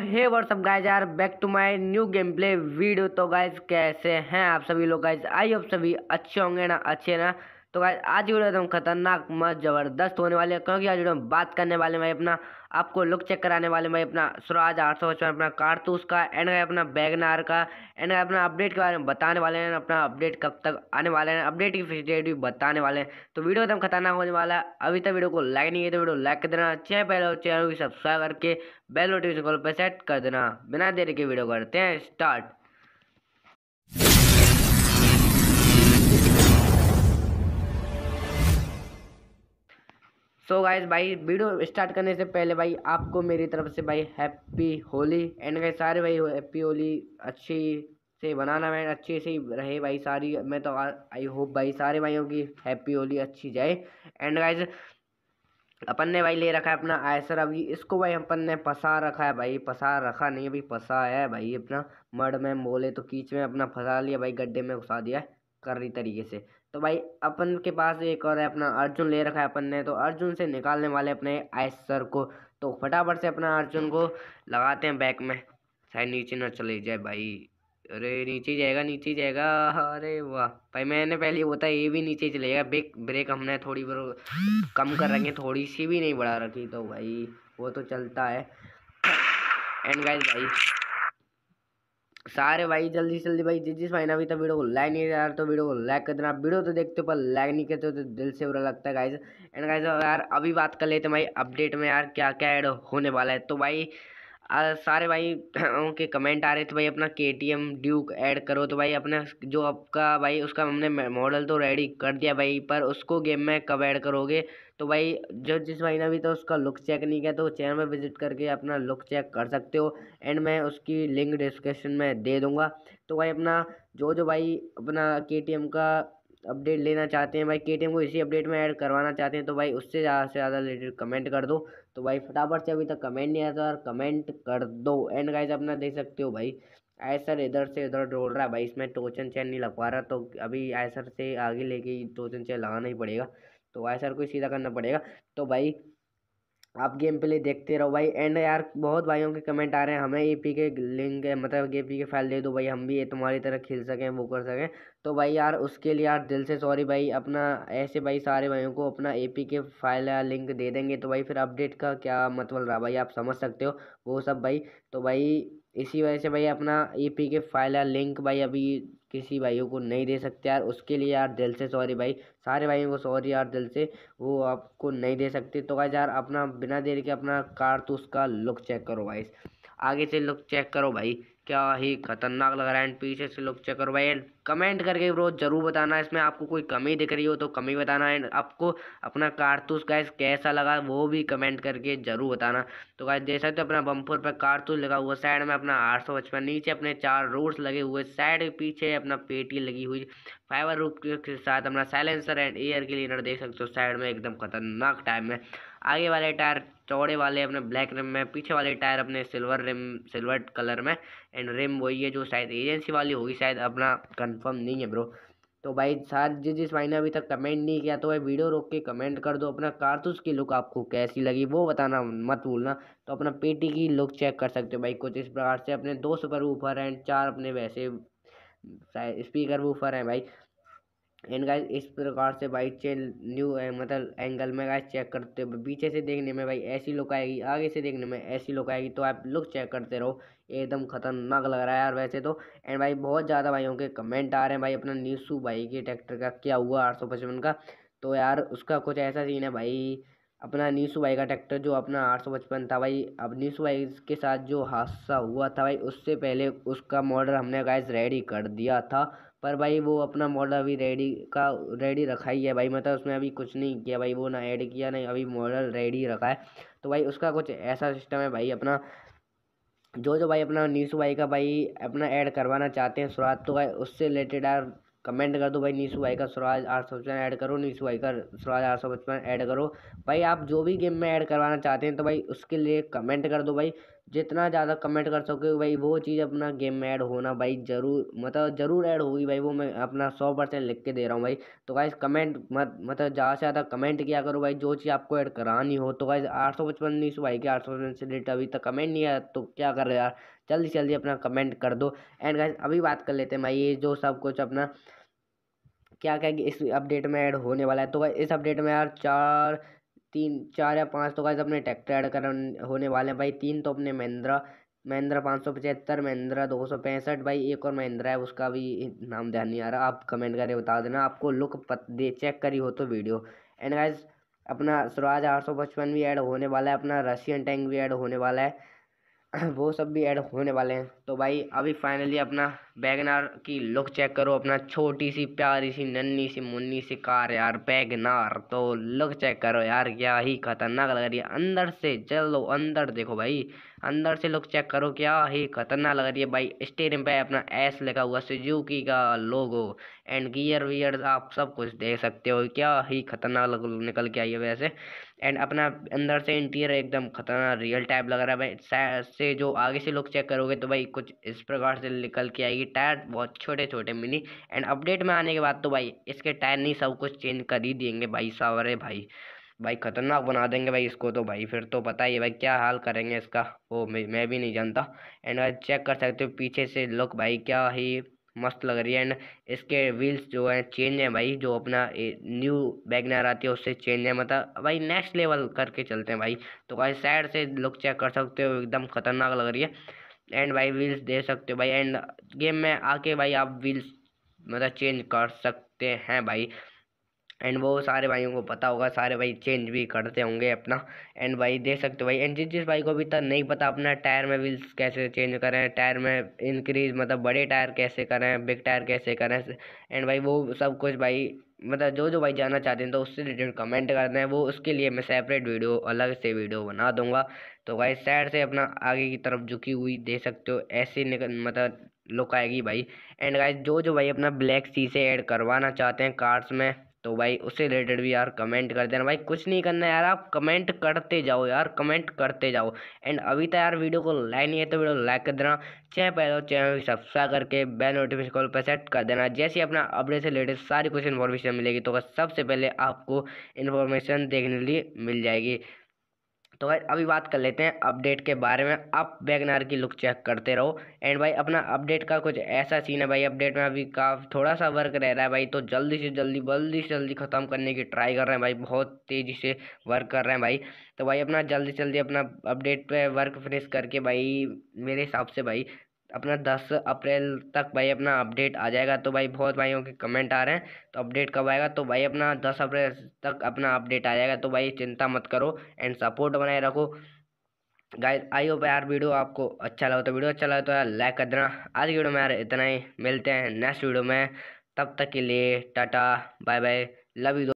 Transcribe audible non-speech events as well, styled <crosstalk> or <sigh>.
hey what's up guys are back to my new game play video तो guys कैसे हैं आप सभी लोग गाइज आई आप सभी अच्छे होंगे ना अच्छे ना तो गाइज आज वीडियो एकदम तो खतरनाक मस्त ज़बरदस्त होने वाले क्योंकि आज वीडियो में बात करने वाले भाई अपना आपको लुक चेक कराने वाले भाई अपना स्वराज आठ सौ पचपन अपना कारतूस का एंड है अपना बैगनार का एंड गए अपना अपडेट के बारे में बताने वाले हैं अपना अपडेट कब तक आने वाले हैं अपडेट की फिक्स डेट भी बताने वाले हैं तो वीडियो एकदम खतरनाक होने वाला है अभी तक वीडियो को लाइक नहीं है तो वीडियो लाइक कर देना चाहे पहले चैनल को सब्सक्राइब करके बेल नोटिफिकेशन कॉल पर सेट कर देना बिना देर के वीडियो करते हैं स्टार्ट सो गाइज भाई वीडियो स्टार्ट करने से पहले भाई आपको मेरी तरफ से भाई हैप्पी होली एंड गए सारे भाई हैप्पी होली अच्छी से बनाना मैं अच्छे से रहे भाई सारी मैं तो आई होप भाई सारे भाइयों की हैप्पी होली अच्छी जाए एंड गाइज अपन ने भाई ले रखा है अपना आयसर अभी इसको भाई अपन ने फंसा रखा है भाई फंसा रखा नहीं अभी फंसा है भाई अपना मड़ में बोले तो कीच में अपना फंसा लिया भाई गड्ढे में घुसा दिया कर रही तरीके से तो भाई अपन के पास एक और है अपना अर्जुन ले रखा है अपन ने तो अर्जुन से निकालने वाले अपने आयस सर को तो फटाफट से अपना अर्जुन को लगाते हैं बैक में शायद नीचे ना चले जाए भाई अरे नीचे जाएगा नीचे जाएगा अरे वाह भाई मैंने पहले बोला ये भी नीचे चलेगा ब्रेक ब्रेक हमने थोड़ी बहुत कम कर रखी थोड़ी सी भी नहीं बढ़ा रखी तो भाई वो तो चलता है एंड गाइस भाई सारे भाई जल्दी जल्दी भाई जिस जिस भाई ने अभी तक वीडियो को लाइक नहीं यार तो वीडियो को लाइक कर देना वीडियो तो देखते हो पर लाइक नहीं करते हो तो दिल से बुरा लगता है गाइज एंड गाइज यार अभी बात कर लेते हैं भाई अपडेट में यार क्या क्या ऐड होने वाला है तो भाई सारे भाई <clears throat> के कमेंट आ रहे थे भाई अपना के टी एम ड्यूक ऐड करो तो भाई अपने जो आपका भाई उसका हमने मॉडल तो रेडी कर दिया भाई पर उसको गेम में कब ऐड करोगे तो भाई जो जिस भाई ने अभी तो उसका लुक चेक नहीं किया तो चैनल में विजिट करके अपना लुक चेक कर सकते हो एंड मैं उसकी लिंक डिस्क्रिप्शन में दे दूँगा तो भाई अपना जो जो भाई अपना के टी एम का अपडेट लेना चाहते हैं भाई के टी एम को इसी अपडेट में ऐड करवाना चाहते हैं तो भाई उससे ज़्यादा से ज़्यादा रिलेटेड कमेंट कर दो तो भाई फटाफट से अभी तक कमेंट नहीं आता और कमेंट कर दो एंड गाइज अपना देख सकते हो भाई आयसर इधर से उधर डोल रहा है भाई इसमें टोचन चैन नहीं लग पा रहा तो अभी आयसर से आगे लेके टोचन चैन लगाना ही पड़ेगा तो आयसर को सीधा करना पड़ेगा तो भाई आप गेम प्ले देखते रहो भाई एंड यार बहुत भाइयों के कमेंट आ रहे हैं हमें A e P K link मतलब A e P K file दे दो भाई हम भी तुम्हारी तरह खेल सकें वो कर सकें तो भाई यार उसके लिए यार दिल से सॉरी भाई अपना ऐसे भाई सारे भाइयों को अपना A e P K file या लिंक दे देंगे तो भाई फिर अपडेट का क्या मतलब रहा भाई आप समझ सकते हो वो सब भाई तो भाई इसी वजह से भाई अपना A e P K file या लिंक भाई अभी किसी भाइयों को नहीं दे सकते यार उसके लिए यार दिल से सॉरी भाई सारे भाइयों को सॉरी यार दिल से वो आपको नहीं दे सकते तो भाई यार अपना बिना देर के अपना तो का लुक चेक करो भाई आगे से लोग चेक करो भाई क्या ही खतरनाक लग रहा है एंड पीछे से लोग चेक करो भाई एंड कमेंट करके ब्रो जरूर बताना इसमें आपको कोई कमी दिख रही हो तो कमी बताना एंड आपको अपना कारतूस गैस कैसा लगा वो भी कमेंट करके जरूर बताना तो गाय देख सकते हो अपना बम्पुर पर कारतूस लगा हुआ साइड में अपना आठ सौ पचपन नीचे अपने चार रोड्स लगे हुए साइड के पीछे अपना पेटी लगी हुई फाइबर रूप के साथ अपना साइलेंसर एंड एयर क्लीनर देख सकते हो साइड में एकदम खतरनाक टाइम में आगे वाले टायर चौड़े वाले अपने ब्लैक रिम में पीछे वाले टायर अपने सिल्वर रिम सिल्वर कलर में एंड रिम वही है जो शायद एजेंसी वाली होगी शायद अपना कंफर्म नहीं है ब्रो तो भाई साथ जिस जिस भाई ने अभी तक कमेंट नहीं किया तो भाई वीडियो रोक के कमेंट कर दो अपना कारतूस की लुक आपको कैसी लगी वो बताना मत भूलना तो अपना पेटी की लुक चेक कर सकते हो भाई कुछ इस प्रकार से अपने दो सुपर वूफर हैं चार अपने वैसे स्पीकर वूफर हैं भाई एंड गाइस इस प्रकार से भाई चेन न्यू है मतलब एंगल में गाइस चेक करते हो पीछे से देखने में भाई ऐसी लुक आएगी आगे से देखने में ऐसी लुक आएगी तो आप लुक चेक करते रहो एकदम खतरनाक लग रहा है यार वैसे तो एंड भाई बहुत ज़्यादा भाइयों के कमेंट आ रहे हैं भाई अपना सू भाई के ट्रैक्टर का क्या हुआ आठ का तो यार उसका कुछ ऐसा सीन है भाई अपना न्यू भाई का ट्रैक्टर जो अपना आठ सौ पचपन था भाई अब न्यू भाई के साथ जो हादसा हुआ था भाई उससे पहले उसका मॉडल हमने गाइस रेडी कर दिया था पर भाई वो अपना मॉडल अभी रेडी का रेडी रखा ही है भाई मतलब उसमें अभी कुछ नहीं किया भाई वो ना ऐड किया नहीं अभी मॉडल रेडी रखा है तो भाई उसका कुछ ऐसा सिस्टम है भाई अपना जो जो भाई अपना न्यूज़ भाई का भाई अपना ऐड करवाना चाहते हैं सुरात तो भाई उससे रिलेटेड यार कमेंट कर दो भाई नीशू भाई का स्वराज आठ सौ पचपन ऐड करो नीशू भाई का स्वराज आठ सौ पचपन ऐड करो भाई आप जो भी गेम में ऐड करवाना चाहते हैं तो भाई उसके लिए कमेंट कर दो भाई जितना ज़्यादा कमेंट कर सकोगे भाई वो चीज़ अपना गेम में ऐड होना भाई ज़रूर मतलब ज़रूर ऐड होगी भाई वो मैं अपना सौ परसेंट लिख के दे रहा हूँ भाई तो गाइस कमेंट मत मतलब ज़्यादा से ज़्यादा कमेंट किया करो भाई जो चीज़ आपको ऐड करानी हो तो गाइस आठ सौ पचपन नहीं सौ भाई के आठ सौ पचपन से डेट अभी तक कमेंट नहीं आया तो क्या कर रहे यार जल्दी जल्दी अपना कमेंट कर दो एंड गाइस अभी बात कर लेते हैं भाई ये जो सब कुछ अपना क्या क्या इस अपडेट में ऐड होने वाला है तो इस अपडेट में यार चार तीन चार या पाँच तो गाइस अपने ट्रैक्टर ऐड कर होने वाले हैं भाई तीन तो अपने महिंद्रा महिंद्रा पाँच सौ पचहत्तर महिंद्रा दो सौ पैंसठ भाई एक और महिंद्रा है उसका भी नाम ध्यान नहीं आ रहा आप कमेंट करके बता देना आपको लुक पत, दे चेक करी हो तो वीडियो एंड गाइज अपना स्वराज आठ सौ पचपन भी ऐड होने वाला है अपना रशियन टैंक भी ऐड होने वाला है <clears throat> वो सब भी ऐड होने वाले हैं तो भाई अभी फाइनली अपना बैगनार की लुक चेक करो अपना छोटी सी प्यारी सी नन्नी सी मुन्नी सी कार यार बैगनार तो लुक चेक करो यार क्या ही खतरनाक लग रही है अंदर से चलो अंदर देखो भाई अंदर से लुक चेक करो क्या ही खतरनाक लग रही है भाई स्टेरिंग पे अपना एस लिखा हुआ सुजुकी का लोगो एंड गियर वियर आप सब कुछ देख सकते हो क्या ही खतरनाक निकल के आई है वैसे एंड अपना अंदर से इंटीरियर एकदम खतरनाक रियल टाइप लग रहा है भाई से जो आगे से लुक चेक करोगे तो भाई कुछ इस प्रकार से निकल के आएगी टायर बहुत छोटे छोटे मिली एंड अपडेट में आने के बाद तो भाई इसके टायर नहीं सब कुछ चेंज कर ही देंगे भाई सावरे भाई भाई ख़तरनाक बना देंगे भाई इसको तो भाई फिर तो पता ही है भाई क्या हाल करेंगे इसका वो मैं मैं भी नहीं जानता एंड भाई चेक कर सकते हो पीछे से लुक भाई क्या ही मस्त लग रही है एंड इसके व्हील्स जो हैं चेंज हैं भाई जो अपना न्यू बैगनर आती है उससे चेंज है मतलब भाई नेक्स्ट लेवल करके चलते हैं भाई तो भाई साइड से लुक चेक कर सकते हो एकदम खतरनाक लग रही है एंड भाई व्हील्स दे सकते हो भाई एंड गेम में आके भाई आप व्हील्स मतलब चेंज कर सकते हैं भाई एंड वो सारे भाइयों को पता होगा सारे भाई चेंज भी करते होंगे अपना एंड भाई देख सकते हो भाई एंड जिस जिस भाई को अभी तक नहीं पता अपना टायर में व्हील्स कैसे चेंज करें टायर में इंक्रीज मतलब बड़े टायर कैसे करें बिग टायर कैसे करें एंड भाई वो सब कुछ भाई मतलब जो जो भाई जानना चाहते हैं तो उससे रिलेटेड कमेंट कर दें वो उसके लिए मैं सेपरेट वीडियो अलग से वीडियो बना दूंगा तो भाई साइड से अपना आगे की तरफ झुकी हुई दे सकते हो ऐसे निकल मतलब लुक आएगी भाई एंड गाइस जो जो भाई अपना ब्लैक से ऐड करवाना चाहते हैं कार्ड्स में तो भाई उससे रिलेटेड भी यार कमेंट कर देना भाई कुछ नहीं करना यार आप कमेंट करते जाओ यार कमेंट करते जाओ एंड अभी तक यार वीडियो को लाइक नहीं है तो वीडियो लाइक कर देना चाहे पहले चैनल सब्सक्राइब करके बेल नोटिफिकेशन कॉल पर सेट कर देना जैसे अपना अपडेट से रिलेटेड सारी कुछ इन्फॉर्मेशन मिलेगी तो सबसे पहले आपको इन्फॉर्मेशन देखने के लिए मिल जाएगी तो भाई अभी बात कर लेते हैं अपडेट के बारे में आप वैगनार की लुक चेक करते रहो एंड भाई अपना अपडेट का कुछ ऐसा सीन है भाई अपडेट में अभी का थोड़ा सा वर्क रह रहा है भाई तो जल्दी से जल्दी जल्दी से जल्दी ख़त्म करने की ट्राई कर रहे हैं भाई बहुत तेज़ी से वर्क कर रहे हैं भाई तो भाई अपना जल्दी से जल्दी अपना अपडेट पर वर्क फिनिश करके भाई मेरे हिसाब से भाई अपना दस अप्रैल तक भाई अपना अपडेट आ जाएगा तो भाई बहुत भाइयों के कमेंट आ रहे हैं तो अपडेट कब आएगा तो भाई अपना दस अप्रैल तक अपना अपडेट आ जाएगा तो भाई चिंता मत करो एंड सपोर्ट बनाए रखो गाइस आई होप यार वीडियो आपको अच्छा लगा तो वीडियो अच्छा लगा तो यार लाइक कर देना आज की वीडियो में यार इतना ही मिलते हैं नेक्स्ट वीडियो में तब तक के लिए tata bye bye love you